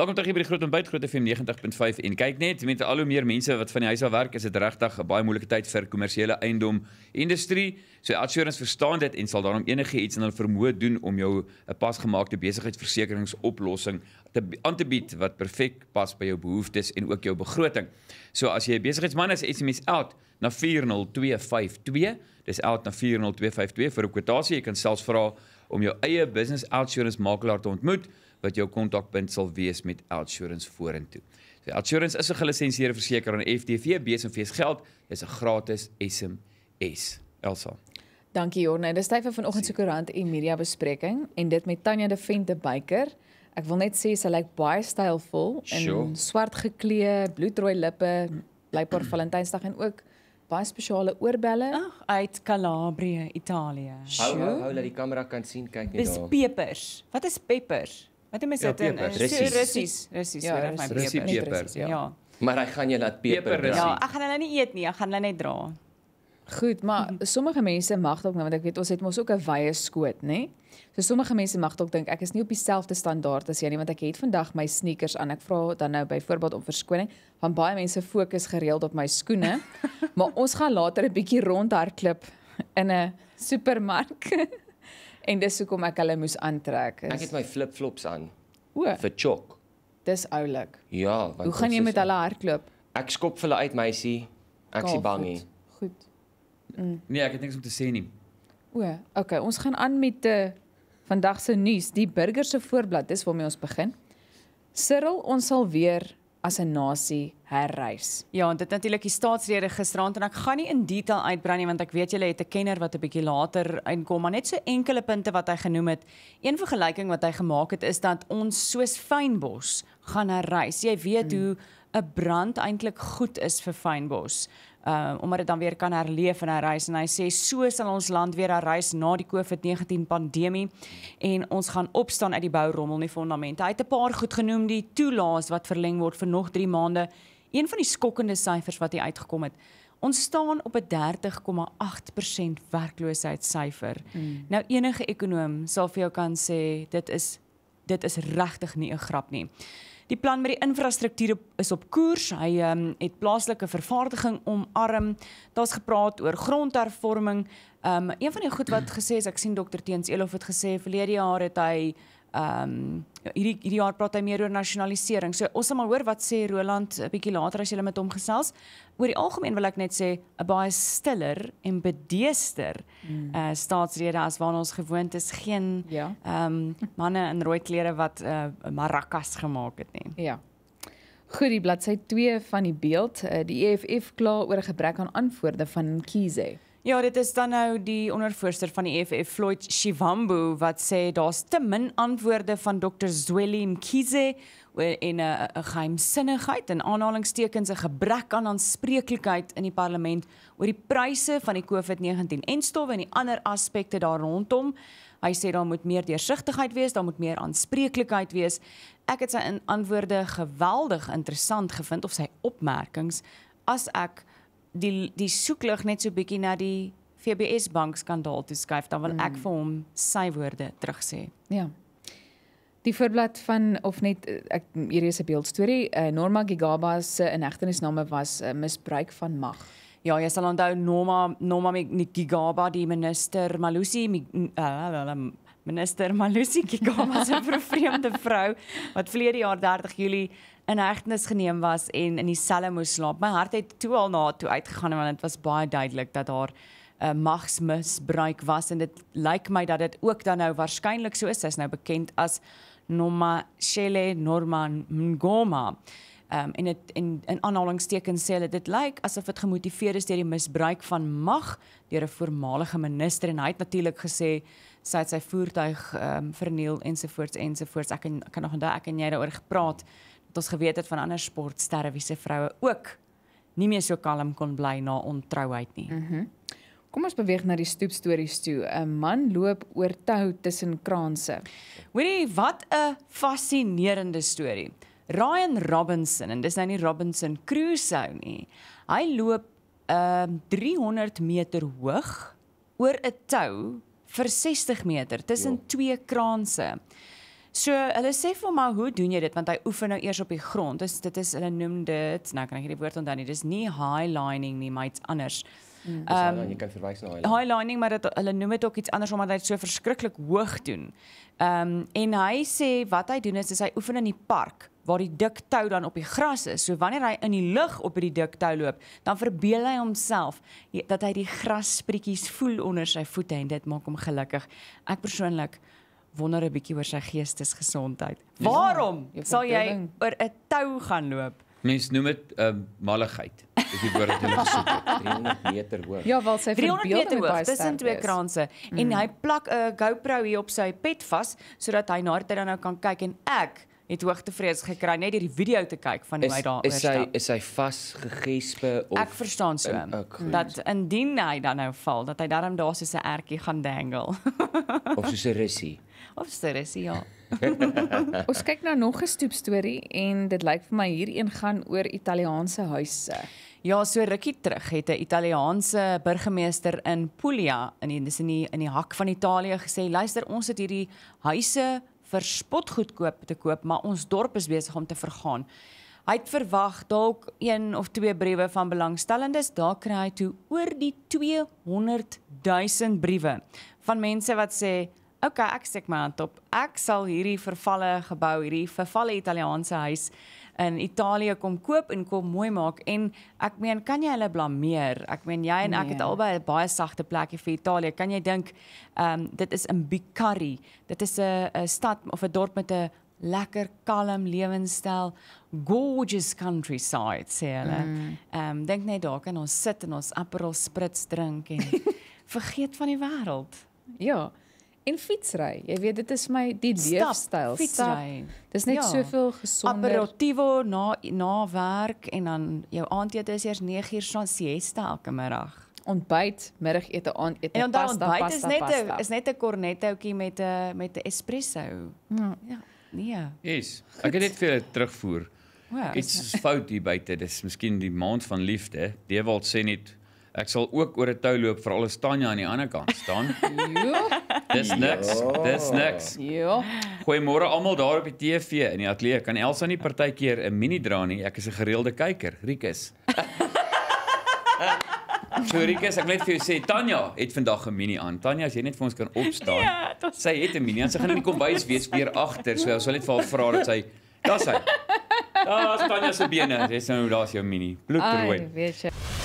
Welkom terug by die Groot en Byte Groot FM 90.5 en kyk net, met al hoe meer mense wat van die huis af werk, is dit regtig 'n baie moeilike tyd vir kommersiële eiendom industrie. So Assurance verstaan dit en sal daarom enige iets in hulle vermoë doen om jou 'n pasgemaakte besigheidsversekeringsoplossing te aan te bied wat perfek pas by jou behoeftes en ook jou begroting. So as jy 'n besigheidsman is, SMS out na 40252. Dis out na 40252 vir 'n kwotasie. Jy kan selfs vra om jou eie business outsourcing makelaar te ontmoet wat jou kontakpunt sal wees met Outsurance vorentoe. So Outsurance is 'n gelisensieerde versekeraar en FDV besin fees geld is 'n gratis SMS. Elsa. Dankie Jorne. Dis tyd vir vanoggend se koerant en media bespreking en dit met Tanya De Vente Beyker. Ek wil net sê sy lyk baie stylvol in swart sure. geklee, bloedrooi lippe, bly per mm. Valentynsdag en ook baie spesiale oorbelle Ach, uit Calabria, Italië. Sure. Hou hou dat die kamera kan sien, kyk net daar. Dis peppers. Wat is peppers? Wat mense dit in Russies, eh, Russies, ja, my Russie peper. peper. Ja. Maar hy gaan jy laat peper. peper ja, ek gaan hulle nie eet nie, ek gaan hulle net dra. Goed, maar mhm. sommige mense mag dalk nou want ek weet ons het mos ook 'n wye skoot, nê? Nee? So sommige mense mag dalk dink ek is nie op dieselfde standaard as jy nie want ek het vandag my sneakers aan. Ek vra dan nou byvoorbeeld om verskoning want baie mense fokus gereeld op my skoene. maar ons gaan later 'n bietjie rondhardklip in 'n supermark. En dis hoekom ek hulle moes aantrek. Is... Ek het my flip-flops aan. O. vir chok. Dis oulik. Ja, want Hoe gaan jy met hulle hardloop? Ek skop hulle uit, meisie. Ek is bang nie. Goed. Mm. Nee, ek het niks om te sê nie. O, okay, ons gaan aan met uh, vandag se nuus, die burger se voorblad. Dis waarmee ons begin. Cyril, ons sal weer as 'n nasie herrys. Ja, en dit natuurlik die staatsrede gisterand en ek gaan nie in detail uitbrei nie want ek weet julle het 'n kenner wat 'n bietjie later inkom, maar net so enkele punte wat hy genoem het. Een vergelyking wat hy gemaak het is dat ons soos fynbos gaan herrys. Jy weet hmm. hoe 'n brand eintlik goed is vir fynbos um uh, omdat dit dan weer kan herleef en herrys en hy sê so sal ons land weer herrys na die COVID-19 pandemie en ons gaan opstaan uit die bourommel nie fondamente. Hy het 'n paar goed genoem die toelaas wat verleng word vir nog 3 maande. Een van die skokkende syfers wat hy uitgekom het. Ons staan op 'n 30,8% werkloosheidssyfer. Hmm. Nou enige ekonoom sal vir jou kan sê dit is dit is regtig nie 'n grap nie. Die plan met die infrastruktuur is op koers. Hy um, het plaaslike vervaardiging omarm. Daar's gepraat oor grondhervorming. Um, een van die goed wat gesê is, ek sien dokter Teens Elof het gesê verlede jaar het hy ehm um, hierdie hierdie jaar praat hy meer oor nasionalisering. So ons sal maar hoor wat sê Roland 'n bietjie later as jy met hom gesels. Oor die algemeen wil ek net sê 'n baie stiller en bedeester mm. uh staatsrede as waarna ons gewoond is. Geen ja. ehm ja. um, manne in rooi klere wat 'n uh, eh, marakas gemaak het nie. Ja. Goed, die bladsy 2 van die beeld, uh, die EFF kla oor 'n gebrek aan antwoorde van Kize. Ja, dit is dan nou die ondervoorsitter van die EFF Floyd Shivambu wat sê daar's te min antwoorde van Dr Zweli Mkhize in 'n eh, eh, eh, geheimsinnigheid en aanhalingstekens 'n gebrek aan aanspreeklikheid in die parlement oor die pryse van die COVID-19 en stowwe en die ander aspekte daar rondom. Hy sê daar moet meer deursigtigheid wees, daar moet meer aanspreeklikheid wees. Ek het sy antwoorde geweldig interessant gevind of sy opmerkings as ek die die soeklig net so bietjie na die FBS bank skandaal toe skuif dan wil ek mm. vir hom sy woorde terugsê. Ja. Die voorblad van of net eh, ek hierdie is 'n beeldstorie, uh, Norma Gigaba se inhegtenisname was uh, misbruik van mag. Ja, jy sal onthou Norma Norma Gigaba die minister Malusi minister Malusi Gigaba se vreemde vrou wat verlede jaar 30 Julie in hegtenis geneem was en in die selle moes slaap. My hart het toe al na toe uitgegaan want dit was baie duidelik dat haar 'n uh, eh, magsmisbruik was en dit lyk my dat dit ook dan nou waarskynlik so is. Sy is nou bekend as Noma Shele Norman Ngoma. Um, en dit en in aanhalingstekens sê hulle dit lyk asof dit gemotiveer is deur die misbruik van mag deur 'n voormalige minister en hy het natuurlik gesê sy het sy voertuig ehm um, verniel ensovoorts ensovoorts ek en, kan nog onthou ek en jy daaroor gepraat wat ons geweet het van ander sportsterre wie se vroue ook nie meer so kalm kon bly na ontrouheid nie. Mhm. Mm Kom ons beweeg na die stoepstories toe. 'n Man loop oor tou tussen kraanse. Hoorie, wat 'n fassinerende storie. Ryan Robinson en dis nou nie Robinson Crusoe nie. Hy loop uh ehm, 300 meter hoog oor 'n tou vir 60 meter tussen twee kraanse. So hulle sê vir my hoe doen jy dit want hy oefen nou eers op die grond. Dis dit is hulle noem dit. Nou kan ek hierdie woord onthou nie. Dis nie highlining nie, maar iets anders. Hmm. Ehm um, jy kan verwys na highlining. Highlining maar dit, hulle noem dit ook iets anders omdat hy dit so verskriklik hoog doen. Ehm um, en hy sê wat hy doen is, is hy oefen in die park waar die dik tou dan op die gras is. So wanneer hy in die lug op hierdie dik tou loop, dan verbeel hy homself dat hy die grasspriekies voel onder sy voete en dit maak hom gelukkig. Ek persoonlik wonder 'n bietjie oor sy geestesgesondheid. Ja, Waarom ja, sal jy oor 'n tou gaan loop? Mens noem dit 'n ehm, uh, malligheid. Dis die woord wat hulle gesoek het. 300 meter hoog. Ja, wel sy verbeelde hoog tussen twee kraanse mm. en mhm. hy plak 'n GoPro hier op sy pet vas sodat hy na dit dan nou kan kyk en ek het hoogtevrees gekry net deur die video te kyk van hoe hy daar is. Is hy is hy vasgegespe of Ek verstaan so. In, oh, ek, dat indien hy dan nou val, dat hy daarom daar so 'n ertjie gaan dangel. of so 'n rissie. Of so 'n rissie ja. Ons kyk nou nog 'n stoep storie en dit lyk vir my hierheen gaan oor Italiaanse huise. Ja, so rukkie terug het 'n Italiaanse burgemeester in Puglia in die, in die in die hak van Italië gesê, "Luister, ons het hierdie huise vir spotgoedkoop te koop, maar ons dorp is besig om te vergaan. Hy het verwag dalk een of twee briewe van belangstellendes, daar kry hy toe oor die 200 000 briewe van mense wat sê, "Oké, okay, ek steek my hand op. Ek sal hierdie vervalle gebou, hierdie vervalle Italiaanse huis in Italië kom koop en kom mooi maak en ek meen kan jy hulle blameer? Ek meen jy en ek nee. het albei 'n baie sagte plekkie vir Italië. Kan jy dink ehm um, dit is in Bicari. Dit is 'n 'n stad of 'n dorp met 'n lekker kalm lewenstyl gorgeous countryside sê hulle. Mm. Ehm mm. um, dink net daar kan ons sit en ons Aperol spritz drink en vergeet van die wêreld. Ja. Yeah en fietsry. Jy weet dit is my die leefstyl. Fietsry. Dis net ja. soveel gesonder. Aperitivo na na werk en dan jou aandete is eers 9 uur son siesta elke middag. Ontbyt, middagete, aandete, pasta, pasta. En dan ontbyt pasta, is net 'n is net 'n cornettoetjie met 'n eh, met 'n espresso. Hmm. Ja. Nee. Yes. Goed. Ek het net vir terugvoer. Dit's wow. fout hier buite. Dis miskien die maand van liefde. Dewald sê net Ek sal ook oor 'n tou loop vir al die Tanya aan die ander kant staan. Jo. Dis ja. niks. Dis niks. Jo. Goeiemôre almal daar op die TV in die ateljee. Kan Elsa nie partykeer 'n mini dra nie? Ek is 'n gereelde kyker. Rikus. Sjurike, ek wil net vir jou sê Tanya het vandag 'n mini aan. Tanya, as jy net vir ons kan opstaan. Ja, tot... Sy het 'n mini aan. Sy gaan in die kombuis wees weer agter. So ons wil net vir haar vra dat sy daar's hy. Daar's Tanya se bene. Dis nou daar's jou mini. Bloedrooi. Ai, weet jy.